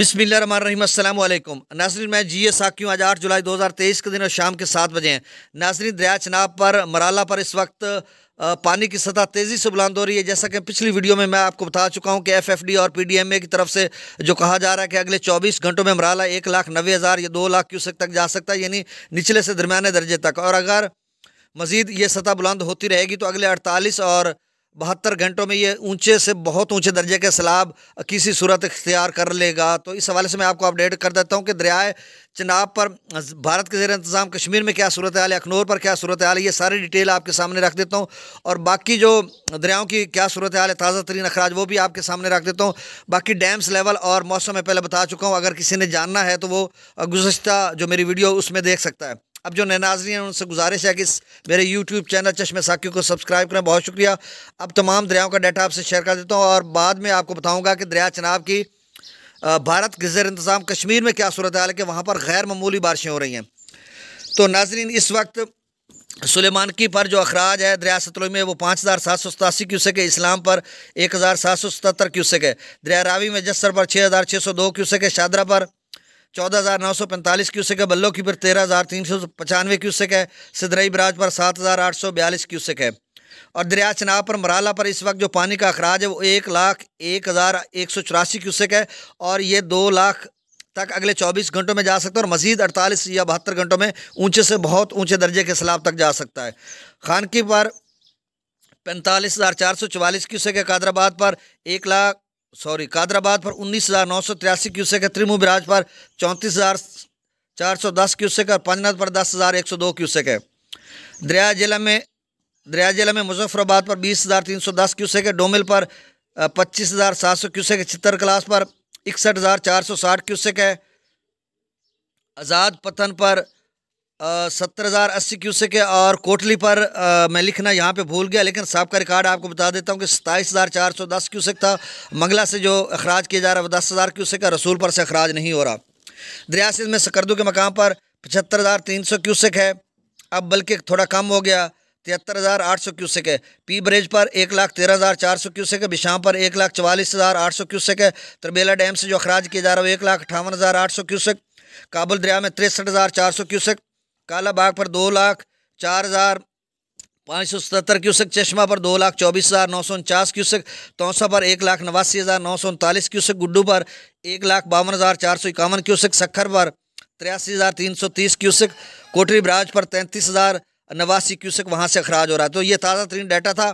बिसमिल्ल रहीम नाजरीन मैं G S साकियों आज आठ जुलाई 2023 के दिन और शाम के सात बजे हैं नाजरीन दरिया चनाब पर मराला पर इस वक्त पानी की सतह तेज़ी से बुलंद हो रही है जैसा कि पिछली वीडियो में मैं आपको बता चुका हूं कि एफएफडी और पीडीएमए की तरफ से जो कहा जा रहा है कि अगले 24 घंटों में मराला एक लाख नबे हज़ार या दो लाख क्यूसेक तक जा सकता है यानी निचले से दरमियाने दर्जे तक और अगर मज़ीद ये सतह बुलंद होती रहेगी तो अगले अड़तालीस और बहत्तर घंटों में ये ऊंचे से बहुत ऊंचे दर्जे के सैलाब किसी सूरत इख्तियार कर लेगा तो इस हवाले से मैं आपको अपडेट कर देता हूँ कि दरियाए चनाब पर भारत के जेर इंतज़ाम कश्मीर में क्या सूरत हाल है अखनूर पर क्या सूरत हाल है ये सारी डिटेल आपके सामने रख देता हूँ और बाकी जो दरियाओं की क्या सूरत हाल है ताज़ा तरीन अखराज वो भी आपके सामने रख देता हूँ बाकी डैम्स लेवल और मौसम में पहले बता चुका हूँ अगर किसी ने जानना है तो वो गुज्त जो मेरी वीडियो उसमें देख सकता है अब जो नए नाजरी हैं उनसे गुजारिश है कि मेरे यूट्यूब चैनल चश्मे साकी को सब्सक्राइब करें बहुत शुक्रिया अब तमाम दरियाओं का डाटा आपसे शेयर कर देता हूँ और बाद में आपको बताऊँगा कि दरिया चनाब की भारत गजर इंतज़ाम कश्मीर में क्या सूरत हाल है कि वहाँ पर गैर मामूली बारिशें हो रही हैं तो नाजरीन इस वक्त सुलेमान की पर जो अखराज है दरिया सतलुज में वो पाँच हज़ार सात सौ सतासी क्यूसेक है इस्लाम पर एक हज़ार सात सौ सतर क्यूसेक है दरिया रावी में जस्सर पर छः हज़ार छः सौ दो क्यूसेक है शादरा पर चौदह हज़ार नौ सौ पैंतालीस क्यूसेक है बल्लो कीपर पर तेरह हज़ार तीन सौ पचानवे क्यूसेक है सिदरई बराज पर सात हज़ार आठ सौ बयालीस क्यूसेक है और दरिया चनाव पर मराला पर इस वक्त जो पानी का अखराज है वो एक लाख एक हज़ार एक सौ चौरासी क्यूसेक है और ये दो लाख तक अगले चौबीस घंटों में जा सकता है और मजीद अड़तालीस या बहत्तर घंटों में ऊँचे से बहुत ऊँचे दर्जे के सलाब तक जा सकता है खानकी पर पैंतालीस हज़ार चार सौ चवालीस क्यूसेक है कादराबाद पर एक लाख सॉरी कादराबाद पर उन्नीस हज़ार नौ सौ तिरासी क्यूसेक है त्रिमु बिराज पर चौंतीस हज़ार चार सौ दस क्यूसेक और पंजनाथ पर दस हज़ार एक सौ दो क्यूसेक है दरिया जिला में दरिया जिला में मुजफ्फराबाद पर बीस हज़ार तीन सौ दस क्यूसेक है डोमिल पर पच्चीस हज़ार सात सौ क्यूसेक है छितर क्लास पर इकसठ हज़ार चार सौ साठ क्यूसेक है आज़ाद पतन पर सत्तर हज़ार अस्सी क्यूसे के और कोटली पर आ, मैं लिखना यहाँ पे भूल गया लेकिन साहब का रिकॉर्ड आपको बता देता हूँ कि सत्ताईस हज़ार चार सौ दस क्यूसेक था मंगला से जो अखराज किया जा रहा है वो दस हज़ार क्यूसेक का रसूल पर से अखराज नहीं हो रहा दरिया सिंध में सकरदू के मकाम पर पचहत्तर हज़ार तीन सौ क्यूसेक है अब बल्कि थोड़ा कम हो गया तिहत्तर हज़ार आठ सौ क्यूसेक है पी ब्रिज पर एक लाख तेरह हज़ार चार सौ क्यूसेक है बिशाम पर एक लाख चवालीस हज़ार आठ सौ क्यूसेक है तरबेला डैम से जो अखराज किया जा रहा है वो एक लाख अठावन हज़ार आठ सौ क्यूसेक काबुल दरिया में तिरसठ हज़ार चार सौ क्यूसेक काला बाग पर दो लाख चार हज़ार पाँच सौ सतहत्तर क्यूसक चश्मा पर दो लाख चौबीस हज़ार नौ सौ उनचास क्यूसक तौसा पर एक लाख नवासी हज़ार नौ सौ उनतालीस क्यूसक गुड्डू पर एक लाख बावन हज़ार चार सौ इक्यावन क्यूसक सखर पर तिरासी हज़ार तीन सौ तीस क्यूसक कोटरी ब्राज पर तैंतीस हज़ार नवासी क्यूसक वहाँ से अखराज हो रहा है तो ये ताज़ा तरीन डाटा था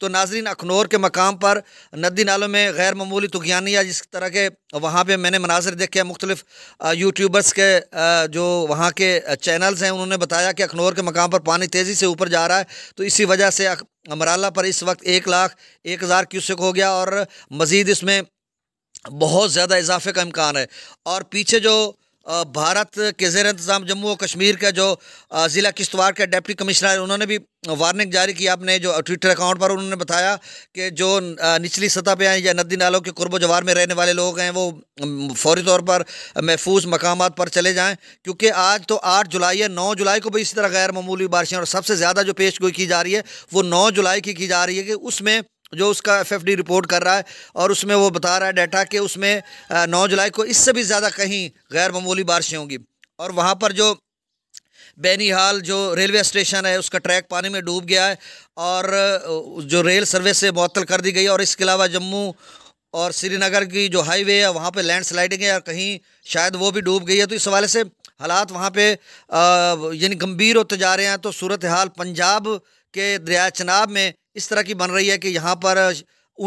तो नाजरीन अखनौर के मकाम पर नदी नालों में गैर मामूली तुगयानी या जिस तरह के वहाँ पर मैंने मनाजर देखे मुख्तलिफ यूट्यूबर्स के जो वहाँ के चैनल्स हैं उन्होंने बताया कि अखनौर के मकाम पर पानी तेज़ी से ऊपर जा रहा है तो इसी वजह से अमराला पर इस वक्त एक लाख एक हज़ार क्यूसिक हो गया और मज़ीद इसमें बहुत ज़्यादा इजाफे का इम्कान है और पीछे जो भारत के जेर इंतज़ाम जम्मू और कश्मीर का जो ज़िला किश्तवाड़ के डिप्टी कमिश्नर उन्होंने भी वार्निंग जारी की आपने जो ट्विटर अकाउंट पर उन्होंने बताया कि जो निचली सतह पे या नदी नालों के कुर्ब जवार में रहने वाले लोग हैं वो फौरी तौर पर महफूज मकाम पर चले जाएँ क्योंकि आज तो आठ जुलाई है नौ जुलाई को भी इसी तरह गैर मामूली बारिशें और सबसे ज़्यादा जो पेश गोई की जा रही है वो नौ जुलाई की की जा रही है कि उसमें जो उसका एफएफडी रिपोर्ट कर रहा है और उसमें वो बता रहा है डाटा कि उसमें नौ जुलाई को इससे भी ज़्यादा कहीं गैर मामूली बारिशें होंगी और वहाँ पर जो हाल जो रेलवे स्टेशन है उसका ट्रैक पानी में डूब गया है और जो रेल सर्विस से मुअल कर दी गई और इसके अलावा जम्मू और श्रीनगर की जो हाईवे है वहाँ पर लैंड स्लाइडिंग है और कहीं शायद वो भी डूब गई है तो इस हवाले से हालात वहाँ पे यानी गंभीर होते जा रहे हैं तो सूरत हाल पंजाब के दरिया चनाब में इस तरह की बन रही है कि यहाँ पर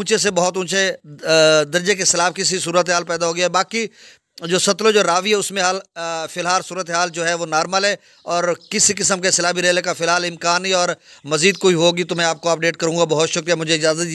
ऊंचे से बहुत ऊंचे दर्जे के सैलाब की सी सूरत हाल पैदा हो गया है बाकी जो सतलो जो रावी है उसमें हाल फ़िलहाल सूरत हाल जो है वो नॉर्मल है और किसी किस्म के सैलाबी रेले का फ़िलहाल इम्कान ही और मज़ीद कोई होगी तो मैं आपको अपडेट करूँगा बहुत शुक्रिया मुझे इजाज़त